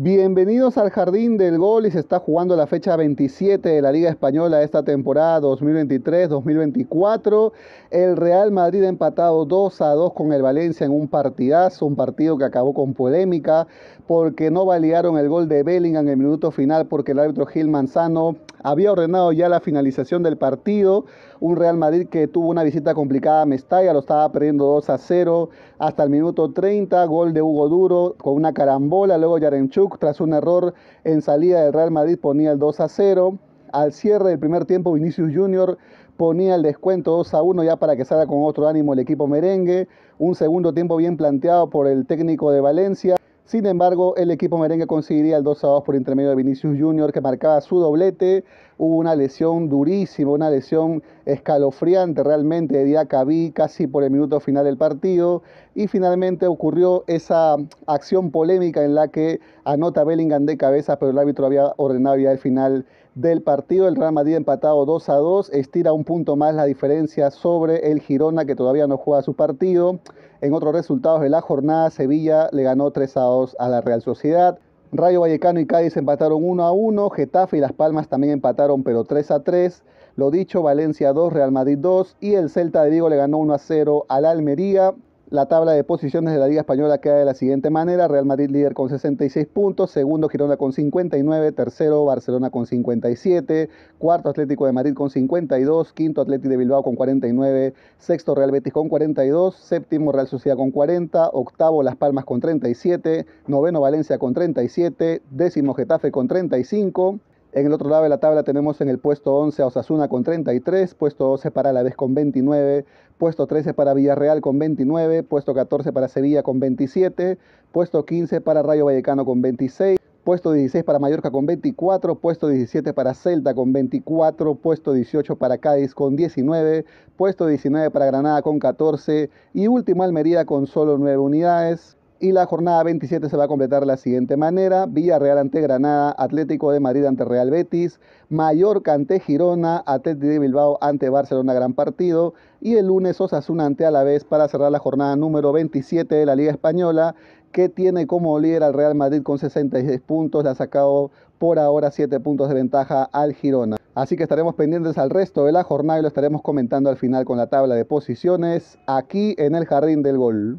Bienvenidos al Jardín del Gol y se está jugando la fecha 27 de la Liga Española esta temporada 2023-2024. El Real Madrid empatado 2 a 2 con el Valencia en un partidazo, un partido que acabó con polémica porque no validaron el gol de Bellingham en el minuto final porque el árbitro Gil Manzano había ordenado ya la finalización del partido. Un Real Madrid que tuvo una visita complicada a Mestalla, lo estaba perdiendo 2 a 0 hasta el minuto 30. Gol de Hugo Duro con una carambola. Luego Yarenchuk, tras un error en salida del Real Madrid, ponía el 2 a 0. Al cierre del primer tiempo, Vinicius Junior ponía el descuento 2 a 1 ya para que salga con otro ánimo el equipo merengue. Un segundo tiempo bien planteado por el técnico de Valencia. Sin embargo, el equipo merengue conseguiría el 2 a 2 por intermedio de Vinicius Junior, que marcaba su doblete. Hubo una lesión durísima, una lesión escalofriante realmente de cabí casi por el minuto final del partido. Y finalmente ocurrió esa acción polémica en la que anota Bellingham de cabeza, pero el árbitro había ordenado ya el final del partido. El Real Madrid empatado 2 a 2, estira un punto más la diferencia sobre el Girona, que todavía no juega su partido. En otros resultados de la jornada, Sevilla le ganó 3 a 2 a la Real Sociedad. Rayo Vallecano y Cádiz empataron 1 a 1. Getafe y Las Palmas también empataron, pero 3 a 3. Lo dicho, Valencia 2, Real Madrid 2. Y el Celta de Vigo le ganó 1 a 0 a la Almería. La tabla de posiciones de la Liga Española queda de la siguiente manera. Real Madrid líder con 66 puntos, segundo Girona con 59, tercero Barcelona con 57, cuarto Atlético de Madrid con 52, quinto Atlético de Bilbao con 49, sexto Real Betis con 42, séptimo Real Sociedad con 40, octavo Las Palmas con 37, noveno Valencia con 37, décimo Getafe con 35, en el otro lado de la tabla tenemos en el puesto 11 a Osasuna con 33, puesto 12 para La Vez con 29, puesto 13 para Villarreal con 29, puesto 14 para Sevilla con 27, puesto 15 para Rayo Vallecano con 26 puesto 16 para Mallorca con 24, puesto 17 para Celta con 24, puesto 18 para Cádiz con 19, puesto 19 para Granada con 14 y última Almería con solo 9 unidades. Y la jornada 27 se va a completar de la siguiente manera: Villarreal ante Granada, Atlético de Madrid ante Real Betis, Mallorca ante Girona, Atlético de Bilbao ante Barcelona, gran partido. Y el lunes Osasuna ante Alavés para cerrar la jornada número 27 de la Liga Española, que tiene como líder al Real Madrid con 66 puntos. Le ha sacado por ahora 7 puntos de ventaja al Girona. Así que estaremos pendientes al resto de la jornada y lo estaremos comentando al final con la tabla de posiciones aquí en el Jardín del Gol.